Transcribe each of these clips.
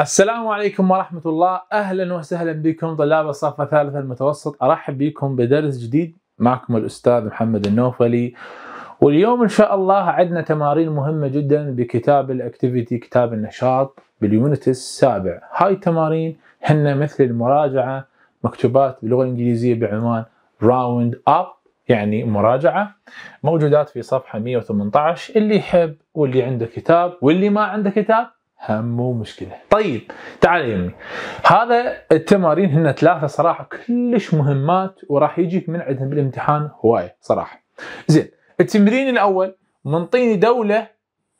السلام عليكم ورحمة الله أهلا وسهلا بكم طلاب الصف الثالث المتوسط أرحب بكم بدرس جديد معكم الأستاذ محمد النوفلي واليوم إن شاء الله عندنا تمارين مهمة جدا بكتاب الأكتيفيتي كتاب النشاط باليونت السابع هاي التمارين هن مثل المراجعة مكتوبات باللغة الإنجليزية بعنوان راوند أب يعني مراجعة موجودات في صفحة 118 اللي يحب واللي عنده كتاب واللي ما عنده كتاب هم مشكله طيب تعال يمي هذا التمارين هن ثلاثه صراحه كلش مهمات وراح يجيك من عندهم بالامتحان هوايه صراحه زين التمرين الاول منطيني دوله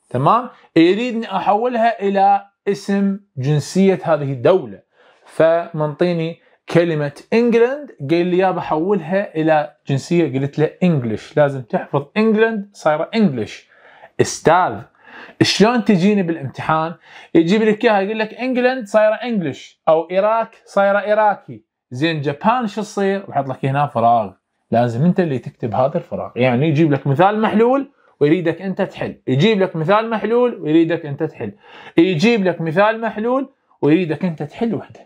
تمام يريدني احولها الى اسم جنسيه هذه الدوله فمنطيني كلمة انجلند قال لي يابا حولها الى جنسية قلت له انجلش لازم تحفظ انجلند صايرة انجلش استاذ شلون تجيني بالامتحان يجيب لك اياها يقول لك انجلند صايره انجلش او ايراك صايره ايراكي زين جابان شو تصير ويحط لك هنا فراغ لازم انت اللي تكتب هذا الفراغ يعني يجيب لك مثال محلول ويريدك انت تحل يجيب لك مثال محلول ويريدك انت تحل يجيب لك مثال محلول ويريدك انت تحل وحده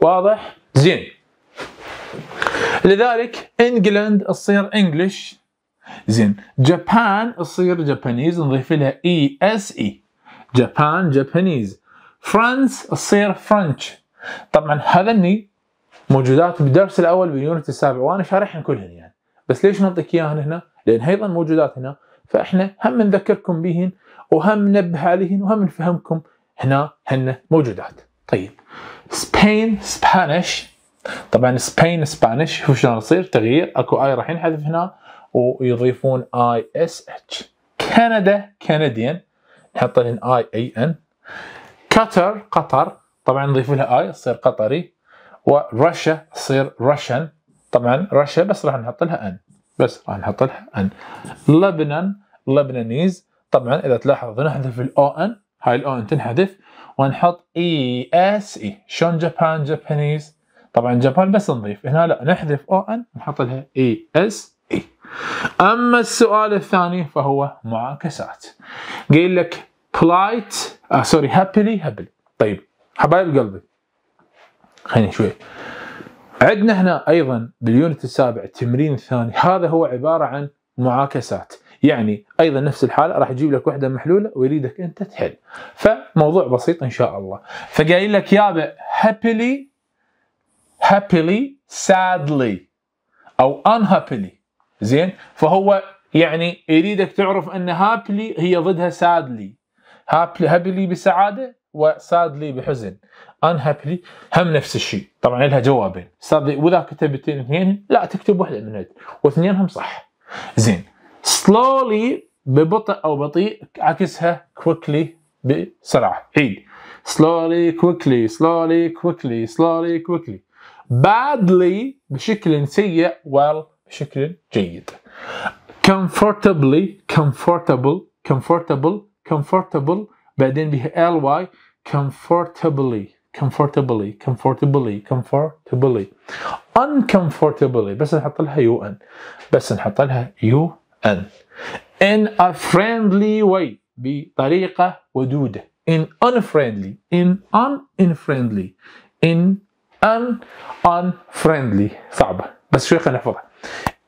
واضح زين لذلك انجلند تصير انجلش زين جابان تصير جابانيز نضيف لها اي اس اي جابان جابانيز فرانس تصير فرنش طبعا هذني موجودات بالدرس الاول باليونت السابع وانا شارحهم كلهن يعني بس ليش نعطيك اياهن هنا؟ لان ايضا موجودات هنا فاحنا هم نذكركم بهن وهم ننبه عليهن وهم نفهمكم هنا هن موجودات. طيب سبين سبانش طبعا سبين سبانش شوف شلون يصير تغيير اكو اي راح ينحذف هنا ويضيفون اي اس اتش كندا كنديان نحط لهم اي اي ان قطر قطر طبعا نضيف لها اي تصير قطري ورشا تصير رشن طبعا رشا بس راح نحط لها ان بس راح نحط لها ان لبنان لبنانيز طبعا اذا تلاحظ نحذف الاو ان هاي الاو ان تنحذف ونحط اي اس اي شلون جابان جابانيز طبعا جابان بس نضيف هنا لا نحذف او ان نحط لها اي e اس أما السؤال الثاني فهو معاكسات قيل لك بلايت آه سوري هابلي هابلي طيب حبايب قلبي خليني شوي عندنا هنا أيضا باليونت السابع التمرين الثاني هذا هو عبارة عن معاكسات يعني ايضا نفس الحاله راح يجيب لك وحده محلوله ويريدك انت تحل فموضوع بسيط ان شاء الله فقايل لك بي هابلي هابلي سادلي او unhappily زين فهو يعني يريدك تعرف ان هابلي هي ضدها سادلي هابلي هابلي بسعاده وسادلي بحزن ان هابلي هم نفس الشيء طبعا لها جوابين سادلي واذا كتبت اثنين لا تكتب واحده من واثنينهم صح زين سلولي ببطء او بطيء عكسها كويكلي بسرعه عيد سلولي كويكلي سلولي كويكلي سلولي كويكلي بادلي بشكل سيء well بشكل جيد comfortably comfortable comfortable comfortable بعدين بها ال واي comfortably comfortably comfortably comfortably uncomfortably بس نحط لها يو ان بس نحط لها يو ان in a friendly way بطريقة ودودة in unfriendly in unfriendly in un unfriendly صعبة بس شوي خلينا نحفظها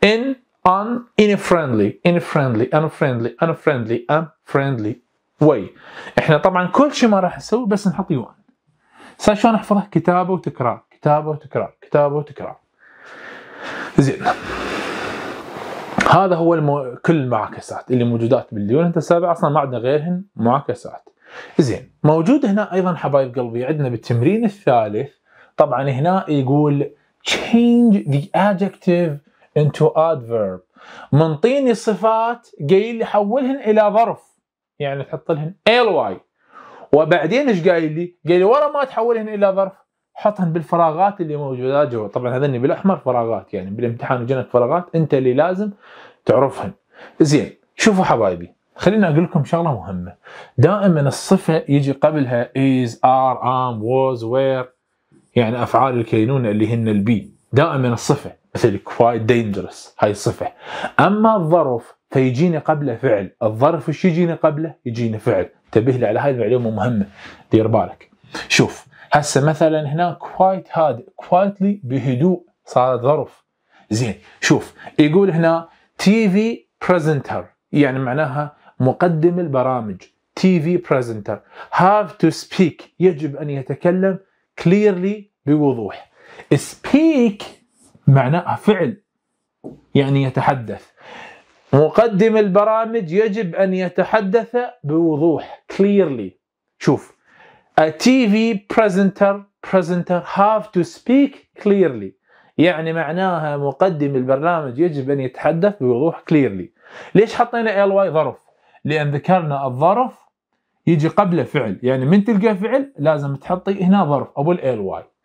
in on in a friendly in a friendly unfriendly unfriendly unfriendly way احنا طبعا كل شيء ما راح نسوي بس نحط يو ان صار شلون احفظه كتابه وتكرار كتابه وتكرار كتابه وتكرار زين هذا هو المو... كل المعاكسات اللي موجودات انت السابعة اصلا ما عندنا غيرهن معاكسات زين موجود هنا ايضا حبايب قلبي عندنا بالتمرين الثالث طبعا هنا يقول change the adjective into adverb منطيني صفات قايل لي حولهن الى ظرف يعني تحط لهن واي وبعدين ايش قايل لي؟ قايل لي ورا ما تحولهن الى ظرف حطهن بالفراغات اللي موجوده جوا طبعا هذني بالاحمر فراغات يعني بالامتحان وجنك فراغات انت اللي لازم تعرفهن زين شوفوا حبايبي خليني اقول لكم شغله مهمه دائما الصفه يجي قبلها is are am was وير يعني افعال الكينونه اللي هن البي دائما الصفة مثل quite dangerous هاي الصفه أما الظرف فيجيني قبله فعل الظرف وش يجيني قبله يجيني فعل انتبه لي على هاي المعلومة مهمة دير بالك شوف هسه مثلا هنا quite هادئ quietly بهدوء صار ظرف زين شوف يقول هنا تي في برزنتر يعني معناها مقدم البرامج تي في برزنتر هاف تو سبيك يجب ان يتكلم كليرلي بوضوح speak معناها فعل يعني يتحدث مقدم البرامج يجب أن يتحدث بوضوح clearly شوف a TV presenter presenter have to speak clearly يعني معناها مقدم البرنامج يجب أن يتحدث بوضوح clearly ليش حطينا ly ظرف لأن ذكرنا الظرف يجي قبله فعل يعني من تلقى فعل لازم تحطي هنا ظرف أبو ال ly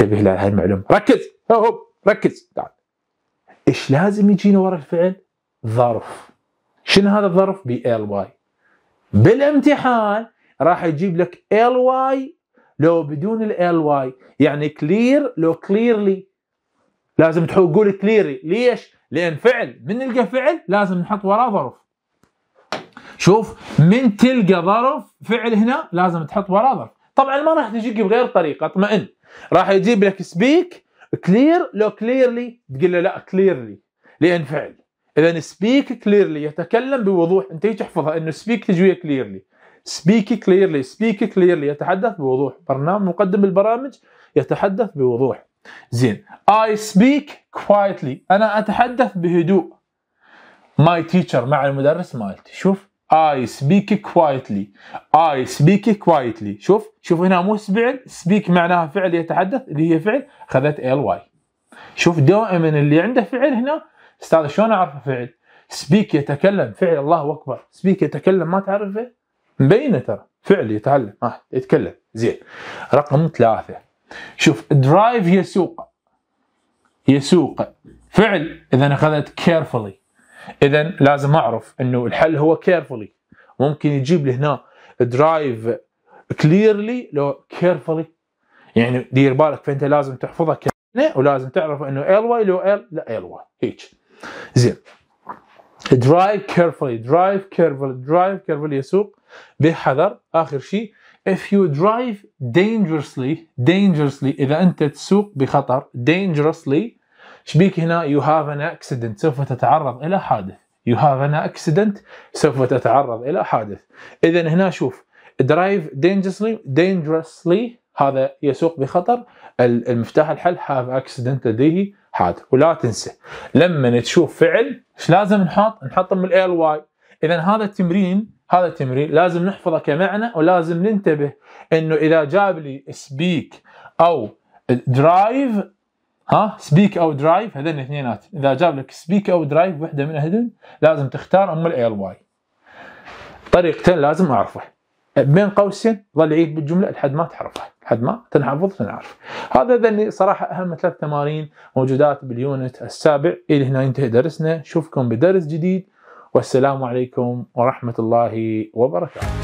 انتبه لهذه المعلومه ركز هوب ركز تعال ايش لازم يجينا ورا الفعل؟ ظرف شنو هذا الظرف؟ بي ال واي بالامتحان راح يجيب لك ال واي لو بدون ال واي يعني كلير لو كليرلي لازم تقول كليري ليش؟ لان فعل من نلقى فعل لازم نحط وراه ظرف شوف من تلقى ظرف فعل هنا لازم تحط وراه ظرف طبعا ما راح تجيك بغير طريقه اطمئن راح يجيب لك سبيك كلير لو كليرلي تقول له لا كليرلي لان فعل اذا سبيك كليرلي يتكلم بوضوح انت تحفظها انه سبيك تجي كليرلي سبيك كليرلي سبيك كليرلي يتحدث بوضوح برنامج مقدم البرامج يتحدث بوضوح زين اي سبيك كوايتلي أنا أتحدث بهدوء ماي تيشر مع المدرس مالتي شوف I speak quietly I speak quietly شوف شوف هنا مو فعل سبيك معناها فعل يتحدث اللي هي فعل خذت ال واي. شوف دائما اللي عنده فعل هنا استاذ شلون اعرفه فعل سبيك يتكلم فعل الله اكبر سبيك يتكلم ما تعرفه مبينه ترى فعل يتعلم آه يتكلم زين رقم ثلاثة شوف درايف يسوق يسوق فعل اذا اخذت كيرفولي اذا لازم اعرف انه الحل هو كيرفولي ممكن يجيب لي هنا درايف كليرلي لو كيرفولي يعني دير بالك فانت لازم تحفظها كلمه ولازم تعرف انه ال واي لو ال لا ال واي هيك زين درايف كيرفولي درايف كيرفولي درايف كيرفولي يسوق بحذر اخر شيء if you drive dangerously dangerously اذا انت تسوق بخطر dangerously شبيك هنا يو هاف ان اكسيدنت سوف تتعرض الى حادث يو هاف ان اكسيدنت سوف تتعرض الى حادث اذا هنا شوف درايف دينجرسلي دينجرسلي هذا يسوق بخطر المفتاح الحل هاف اكسيدنت لديه حادث ولا تنسى لما تشوف فعل ايش لازم نحط؟ نحط من ال واي اذا هذا التمرين هذا التمرين لازم نحفظه كمعنى ولازم ننتبه انه اذا جاب لي سبيك او درايف ها سبيك او درايف هذين الاثنينات اذا جاب لك سبيك او درايف وحده من هذين لازم تختار ام الاي ال واي طريقتين لازم اعرفه بين قوسين ظل عيد بالجمله لحد ما تعرفه لحد ما تنحفظ تنعرف هذا ذني صراحه اهم ثلاث تمارين موجودات باليونت السابع الى هنا ينتهي درسنا نشوفكم بدرس جديد والسلام عليكم ورحمه الله وبركاته